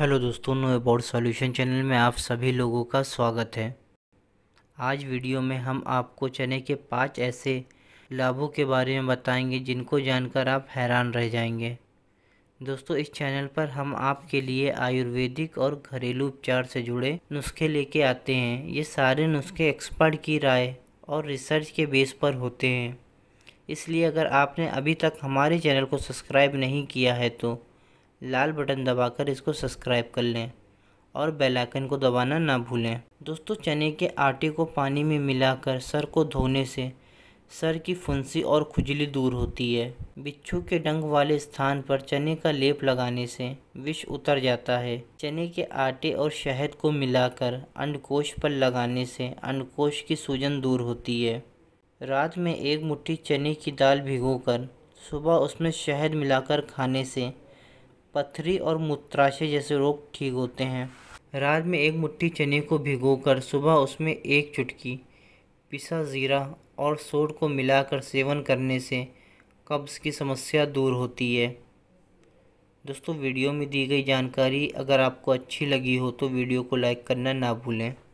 hello दोस्तों know about solution channel में आप सभी लोगों का स्वागत है आज वीडियो में हम आपको चने के पांच ऐसे लाभों के बारे में बताएंगे जिनको जानकर आप हैरान रह जाएंगे दोस्तों इस चैनल पर हम आपके लिए आयुर्वेदिक और घरेलू उपचार से जुड़े नुस्खे लेके आते हैं ये सारे नुस्खे एक्सपर्ट की राय और रिसर्च के बेस पर होते हैं इसलिए अगर आपने अभी तक हमारे चैनल को सब्सक्राइब नहीं किया है तो लाल बटन दबाकर इसको सब्सक्राइब कर लें और बेल आइकन को दबाना ना भूलें दोस्तों चने के आटे को पानी में मिलाकर सर को धोने से सर की फुंसी और खुजली दूर होती है बिच्छू के डंग वाले स्थान पर चने का लेप लगाने से विष उतर जाता है चने के आटे और शहद को मिलाकर अंडकोश पर लगाने से अंडकोश की सूजन दूर होती है रात में एक मुट्ठी चने की दाल भिगोकर सुबह उसमें शहद मिलाकर खाने से पथरी और मूत्राशय जैसे रोग ठीक होते हैं रात में एक मुट्ठी चने को भिगोकर सुबह उसमें एक चुटकी पिसा ज़ीरा और सोड को मिलाकर सेवन करने से कब्ज़ की समस्या दूर होती है दोस्तों वीडियो में दी गई जानकारी अगर आपको अच्छी लगी हो तो वीडियो को लाइक करना ना भूलें